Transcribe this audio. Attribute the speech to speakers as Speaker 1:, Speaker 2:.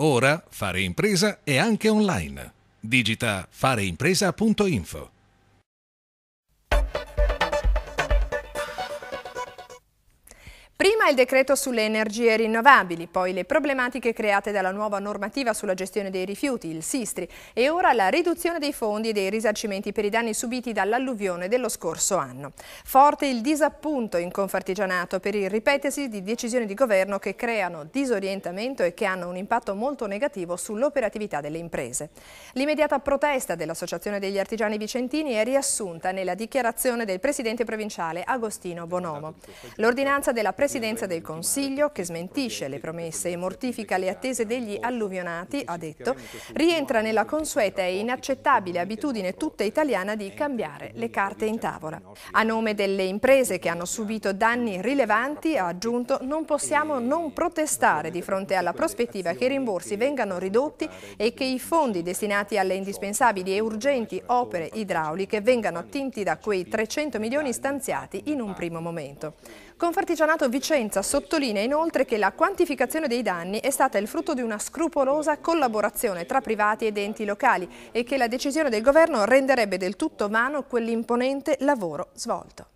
Speaker 1: Ora fare impresa è anche online. Digita fareimpresa.info. Prima il decreto sulle energie rinnovabili, poi le problematiche create dalla nuova normativa sulla gestione dei rifiuti, il Sistri, e ora la riduzione dei fondi e dei risarcimenti per i danni subiti dall'alluvione dello scorso anno. Forte il disappunto in Confartigianato per il ripetersi di decisioni di governo che creano disorientamento e che hanno un impatto molto negativo sull'operatività delle imprese. L'immediata protesta dell'Associazione degli Artigiani Vicentini è riassunta nella dichiarazione del Presidente provinciale Agostino Bonomo. L'ordinanza della Presidenza Presidenza del Consiglio, che smentisce le promesse e mortifica le attese degli alluvionati, ha detto, rientra nella consueta e inaccettabile abitudine tutta italiana di cambiare le carte in tavola. A nome delle imprese che hanno subito danni rilevanti, ha aggiunto, non possiamo non protestare di fronte alla prospettiva che i rimborsi vengano ridotti e che i fondi destinati alle indispensabili e urgenti opere idrauliche vengano attinti da quei 300 milioni stanziati in un primo momento. Con Confartigianato Vicenza sottolinea inoltre che la quantificazione dei danni è stata il frutto di una scrupolosa collaborazione tra privati ed enti locali e che la decisione del governo renderebbe del tutto vano quell'imponente lavoro svolto.